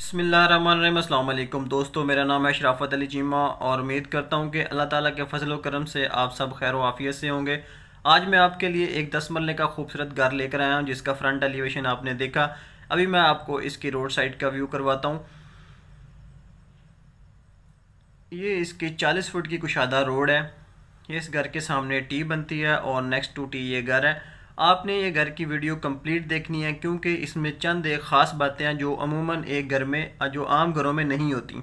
बसमिलकुम दोस्तों मेरा नाम है शराफत अली चीमा और उम्मीद करता हूँ कि अल्लाह ताला के फजल करम से आप सब खैर वाफ़ियत से होंगे आज मैं आपके लिए एक दस मरले का खूबसूरत घर लेकर आया हूँ जिसका फ्रंट एलिवेशन आपने देखा अभी मैं आपको इसकी रोड साइड का व्यू करवाता हूँ ये इसकी चालीस फुट की कुशादा रोड है ये इस घर के सामने टी बनती है और नेक्स्ट टू टी ये घर है आपने ये घर की वीडियो कंप्लीट देखनी है क्योंकि इसमें चंद एक ख़ास बातें हैं जो अमूमन एक घर में जो आम घरों में नहीं होती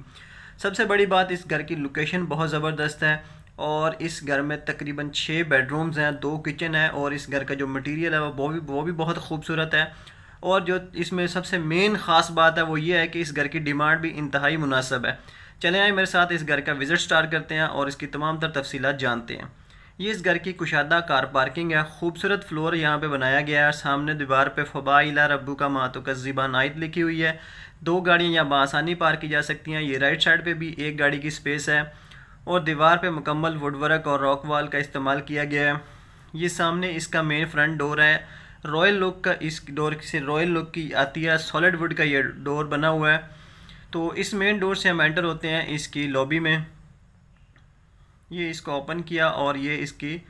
सबसे बड़ी बात इस घर की लोकेशन बहुत ज़बरदस्त है और इस घर में तकरीबन छः बेडरूम्स हैं दो किचन है और इस घर का जो मटेरियल है वो भी वो भी बहुत खूबसूरत है और जो इसमें सबसे मेन ख़ास बात है वो ये है कि इस घर की डिमांड भी इंतहाई मुनासब है चले आए मेरे साथ इस घर का विज़िट स्टार्ट करते हैं और इसकी तमाम तर तफसीत जानते हैं ये इस घर की कुशादा कार पार्किंग है खूबसूरत फ्लोर यहाँ पे बनाया गया है सामने दीवार पे फबा इला रब्बू का मातो कस्जीबा नायत लिखी हुई है दो गाड़ियाँ यहाँ बसानी पार्क की जा सकती हैं ये राइट साइड पे भी एक गाड़ी की स्पेस है और दीवार पे मुकम्मल वुडवर्क और रॉक वाल का इस्तेमाल किया गया है ये सामने इसका मेन फ्रंट डोर है रॉयल लुक का इस डोर से रॉयल लुक की आती है सॉलिड वुड का ये डोर बना हुआ है तो इस मेन डोर से हम एंटर होते हैं इसकी लॉबी में ये इसको ओपन किया और ये इसकी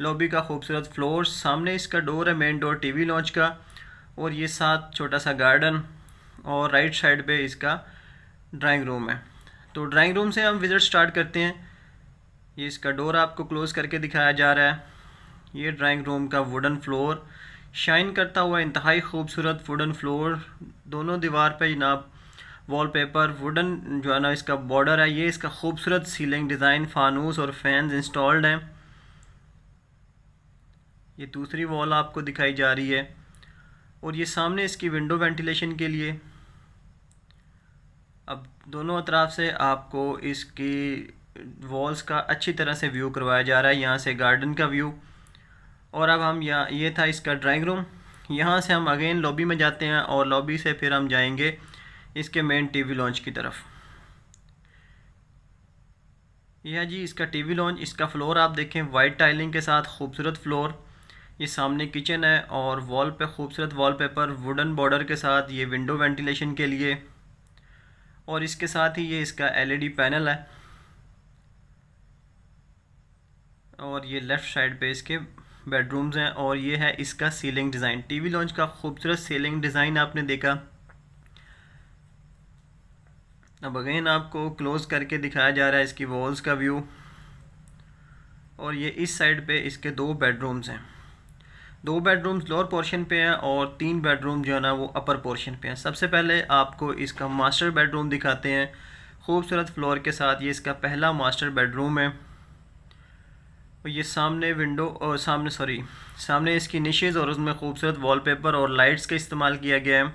लॉबी का खूबसूरत फ्लोर सामने इसका डोर है मेन डोर टीवी लॉन्च का और ये साथ छोटा सा गार्डन और राइट साइड पे इसका ड्राइंग रूम है तो ड्राइंग रूम से हम विज़िट स्टार्ट करते हैं ये इसका डोर आपको क्लोज़ करके दिखाया जा रहा है ये ड्राइंग रूम का वुडन फ्लोर शाइन करता हुआ इंतहाई खूबसूरत वुडन फ्लोर दोनों दीवार पर जनाब वॉलपेपर वुडन जो है ना इसका बॉर्डर है ये इसका खूबसूरत सीलिंग डिज़ाइन फानूस और फैंस इंस्टॉल्ड हैं ये दूसरी वॉल आपको दिखाई जा रही है और ये सामने इसकी विंडो वेंटिलेशन के लिए अब दोनों अतराफ से आपको इसकी वॉल्स का अच्छी तरह से व्यू करवाया जा रहा है यहाँ से गार्डन का व्यू और अब हम यहाँ ये था इसका ड्राइंग रूम यहाँ से हम अगेन लॉबी में जाते हैं और लॉबी से फिर हम जाएंगे इसके मेन टीवी लॉन्च की तरफ यह जी इसका टीवी लॉन्च इसका फ्लोर आप देखें वाइट टाइलिंग के साथ खूबसूरत फ्लोर ये सामने किचन है और वॉल पे खूबसूरत वॉलपेपर वुडन बॉर्डर के साथ ये विंडो वेंटिलेशन के लिए और इसके साथ ही ये इसका एलईडी पैनल e है और ये लेफ़्ट साइड पे इसके बेडरूम्स हैं और ये है इसका सीलिंग डिज़ाइन टीवी लॉन्च का खूबसूरत सीलिंग डिज़ाइन आपने देखा अब अगेन आपको क्लोज़ करके दिखाया जा रहा है इसकी वॉल्स का व्यू और ये इस साइड पे इसके दो बेडरूम्स हैं दो बेडरूम्स लोअर पोर्शन पे हैं और तीन बेडरूम जो है ना वो अपर पोर्शन पे हैं सबसे पहले आपको इसका मास्टर बेडरूम दिखाते हैं खूबसूरत फ्लोर के साथ ये इसका पहला मास्टर बेडरूम है और ये सामने विंडो और सामने सॉरी सामने इसकी निशेज़ और उसमें खूबसूरत वॉलपेपर और लाइट्स का इस्तेमाल किया गया है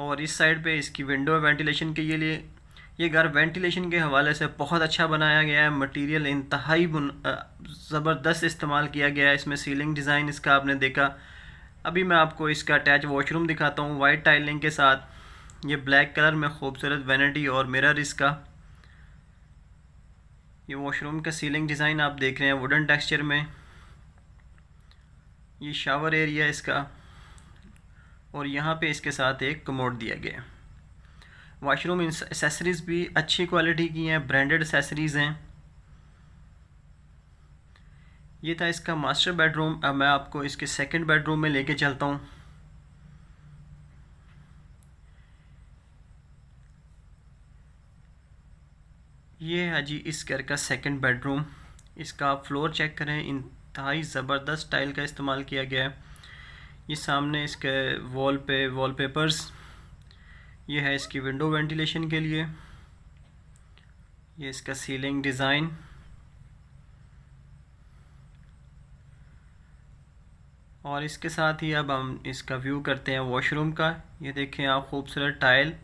और इस साइड पे इसकी विंडो है वेंटिलेशन के लिए ये घर वेंटिलेशन के हवाले से बहुत अच्छा बनाया गया है मटेरियल इंतहाई ज़बरदस्त इस्तेमाल किया गया है इसमें सीलिंग डिज़ाइन इसका आपने देखा अभी मैं आपको इसका अटैच वॉशरूम दिखाता हूँ वाइट टाइलिंग के साथ ये ब्लैक कलर में खूबसूरत वेनिटी और मिरर इसका ये वॉशरूम का सीलिंग डिज़ाइन आप देख रहे हैं वुडन टेक्सचर में ये शावर एरिया इसका और यहाँ पे इसके साथ एक कमोड दिया गया वॉशरूम एसेसरीज़ भी अच्छी क्वालिटी की हैं ब्रांडेड एसेसरीज़ हैं ये था इसका मास्टर बेडरूम अब मैं आपको इसके सेकंड बेडरूम में लेके चलता हूँ ये है जी इस घर का सेकंड बेडरूम इसका आप फ्लोर चेक करें इंतहाई ज़बरदस्त स्टाइल का इस्तेमाल किया गया है ये सामने इसके वॉल पे वॉलपेपर्स ये है इसकी विंडो वेंटिलेशन के लिए ये इसका सीलिंग डिज़ाइन और इसके साथ ही अब हम इसका व्यू करते हैं वॉशरूम का ये देखें आप खूबसूरत टाइल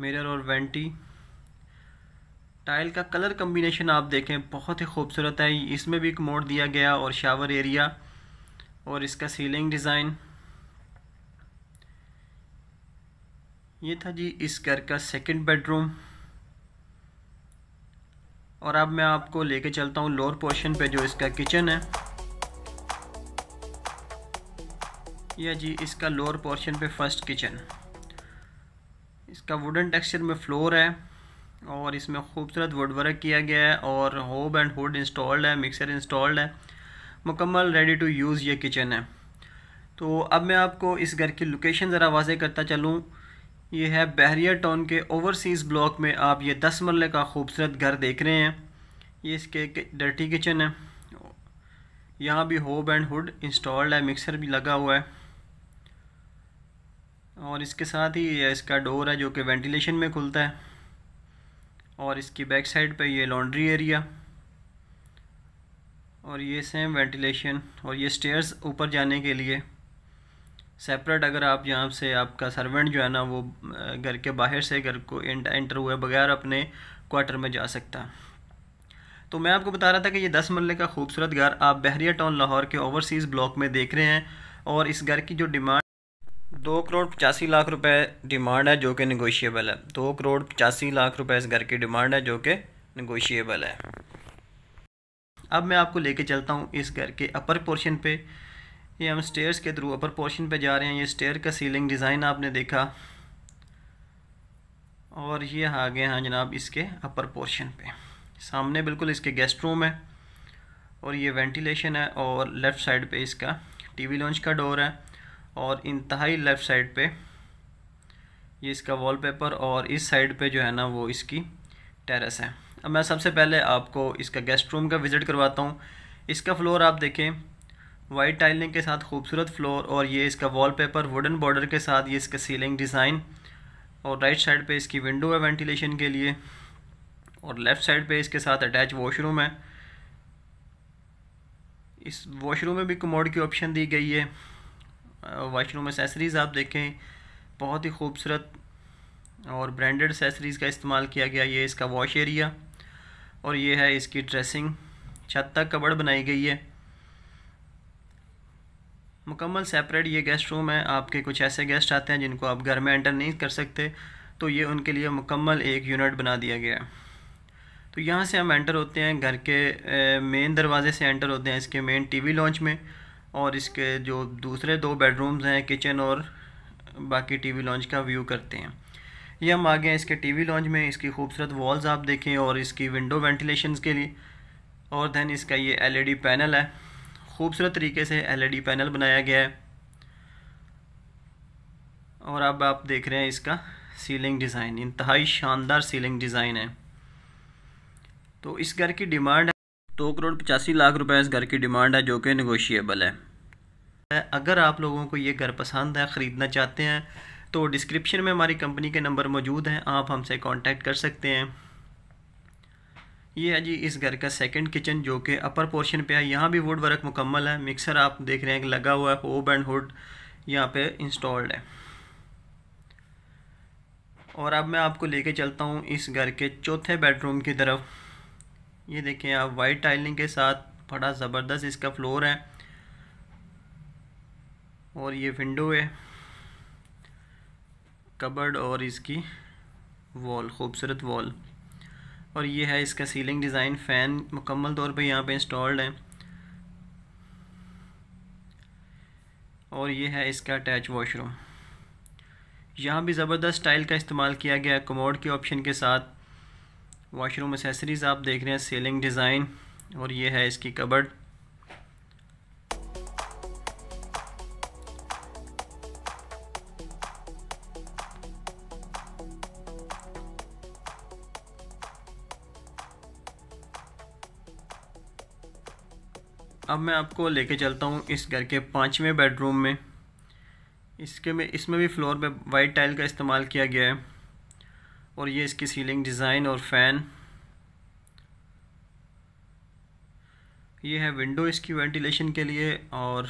मिरर और वेंटी टाइल का कलर कम्बिनेशन आप देखें बहुत ही खूबसूरत है इसमें भी एक मोड़ दिया गया और शावर एरिया और इसका सीलिंग डिज़ाइन ये था जी इस घर का सेकंड बेडरूम और अब मैं आपको लेके चलता हूँ लोअर पोर्शन पे जो इसका किचन है यह जी इसका लोअर पोर्शन पे फर्स्ट किचन इसका वुडन टेक्सचर में फ्लोर है और इसमें खूबसूरत वुड वर्क किया गया है और होब एंड हुड इंस्टॉल्ड है मिक्सर इंस्टॉल्ड है मुकम्मल रेडी टू यूज़ ये किचन है तो अब मैं आपको इस घर की लोकेशन ज़रा वाजे करता चलूँ ये है बहरिया टाउन के ओवरसीज़ ब्लॉक में आप ये दस मरल का खूबसूरत घर देख रहे हैं ये इसके डर्टी किचन है यहाँ भी होब एंड हुड इंस्टॉल्ड है मिक्सर भी लगा हुआ है और इसके साथ ही इसका डोर है जो कि वेंटिलेशन में खुलता है और इसकी बैक साइड पे ये लॉन्ड्री एरिया और ये सेम वेंटिलेशन और ये स्टेयर्स ऊपर जाने के लिए सेपरेट अगर आप यहाँ से आपका सर्वेंट जो है ना वो घर के बाहर से घर को एंटर हुए बगैर अपने क्वार्टर में जा सकता तो मैं आपको बता रहा था कि ये दस मरले का खूबसूरत घर आप बहरिया टाउन लाहौर के ओवरसीज़ ब्लॉक में देख रहे हैं और इस घर की जो डिमांड दो करोड़ पचासी लाख रुपए डिमांड है जो कि नगोशियेबल है दो करोड़ पचासी लाख रुपए इस घर की डिमांड है जो कि नगोशिएबल है अब मैं आपको लेके चलता हूँ इस घर के अपर पोर्शन पे ये हम स्टेयर्स के थ्रू अपर पोर्शन पे जा रहे हैं ये स्टेयर का सीलिंग डिज़ाइन आपने देखा और ये आ गए हैं जनाब इसके अपर पोर्शन पे सामने बिल्कुल इसके गेस्ट रूम है और ये वेंटिलेशन है और लेफ़्ट साइड पे इसका टीवी लॉन्च का डोर है और इंतहाई लेफ़्ट साइड पे ये इसका वॉलपेपर और इस साइड पे जो है ना वो इसकी टेरेस है अब मैं सबसे पहले आपको इसका गेस्ट रूम का विज़िट करवाता हूँ इसका फ्लोर आप देखें वाइट टाइलिंग के साथ खूबसूरत फ्लोर और ये इसका वॉलपेपर वुडन बॉर्डर के साथ ये इसका सीलिंग डिज़ाइन और राइट साइड पे इसकी विंडो है वेंटिलेशन के लिए और लेफ़्ट साइड पे इसके साथ अटैच वॉशरूम है इस वॉशरूम में भी कमोड की ऑप्शन दी गई है वॉशरूम एसेसरीज़ आप देखें बहुत ही खूबसूरत और ब्रांडेड एसेसरीज़ का इस्तेमाल किया गया ये इसका वॉश एरिया और ये है इसकी ड्रेसिंग छत तक कबड़ बनाई गई है मुकम्मल सेपरेट ये गेस्ट रूम है आपके कुछ ऐसे गेस्ट आते हैं जिनको आप घर में एंटर नहीं कर सकते तो ये उनके लिए मुकम्मल एक यूनिट बना दिया गया है तो यहाँ से हम एंटर होते हैं घर के मेन दरवाजे से एंटर होते हैं इसके मेन टीवी लॉन्च में और इसके जो दूसरे दो बेडरूम्स हैं किचन और बाकी टीवी लॉन्च का व्यू करते हैं ये हम आ गए इसके टीवी लॉन्च में इसकी खूबसूरत वॉल्स आप देखें और इसकी विंडो वेंटिलेशन के लिए और दैन इसका ये एलईडी पैनल e है खूबसूरत तरीके से एलईडी पैनल e बनाया गया है और अब आप देख रहे हैं इसका सीलिंग डिज़ाइन इंतहाई शानदार सीलिंग डिज़ाइन है तो इस घर की डिमांड है दो करोड़ पचासी लाख रुपए इस घर की डिमांड है जो कि नगोशिएबल है अगर आप लोगों को ये घर पसंद है ख़रीदना चाहते हैं तो डिस्क्रिप्शन में हमारी कंपनी के नंबर मौजूद हैं आप हमसे कांटेक्ट कर सकते हैं ये है जी इस घर का सेकंड किचन जो कि अपर पोर्शन पे है यहाँ भी वुड वर्क मुकम्मल है मिक्सर आप देख रहे हैं कि लगा हुआ है होब एंड हुड यहाँ पे इंस्टॉल्ड है और अब मैं आपको लेके चलता हूँ इस घर के चौथे बेडरूम की तरफ ये देखें आप वाइट टाइलिंग के साथ बड़ा ज़बरदस्त इसका फ्लोर है और ये विंडो है कबर्ड और इसकी वॉल खूबसूरत वॉल और ये है इसका सीलिंग डिज़ाइन फ़ैन मुकम्मल तौर पे यहाँ पे इंस्टॉल्ड है और ये है इसका अटैच वॉशरूम यहाँ भी ज़बरदस्त स्टाइल का इस्तेमाल किया गया है कमोड के ऑप्शन के साथ वॉशरूम एसेसरीज़ आप देख रहे हैं सीलिंग डिज़ाइन और ये है इसकी कबर्ड अब मैं आपको लेके चलता हूँ इस घर के पाँचवें बेडरूम में इसके में इसमें भी फ्लोर में वाइट टाइल का इस्तेमाल किया गया है और ये इसकी सीलिंग डिज़ाइन और फ़ैन ये है विंडो इसकी वेंटिलेशन के लिए और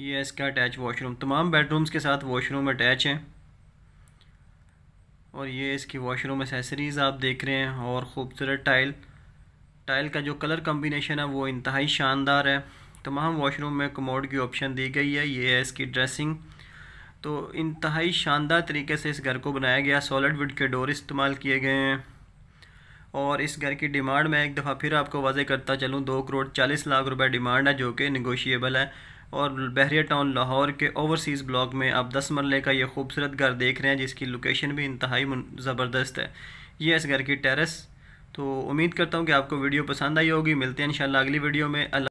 ये है इसका अटैच वॉशरूम तमाम बेडरूम्स के साथ वॉशरूम अटैच है और ये इसकी वॉशरूम एसेसरीज़ आप देख रहे हैं और ख़ूबसूरत टाइल टाइल का जो कलर कम्बिनेशन है वो इंतहाई शानदार है तमाम वॉशरूम में कमोड की ऑप्शन दी गई है ये है इसकी ड्रेसिंग तो इंतहाई शानदार तरीके से इस घर को बनाया गया सॉलिड वुड के डोर इस्तेमाल किए गए हैं और इस घर की डिमांड मैं एक दफ़ा फिर आपको वाजह करता चलूँ दो करोड़ चालीस लाख रुपए डिमांड है जो कि निगोशिएबल है और बहरिया टाउन लाहौर के ओवरसीज़ ब्लॉक में आप दस मरले का ये खूबसूरत घर देख रहे हैं जिसकी लोकेशन भी इंतहाई ज़बरदस्त है ये इस घर की टेरेस तो उम्मीद करता हूँ कि आपको वीडियो पसंद आई होगी मिलते हैं इंशाल्लाह अगली वीडियो में अल्लाह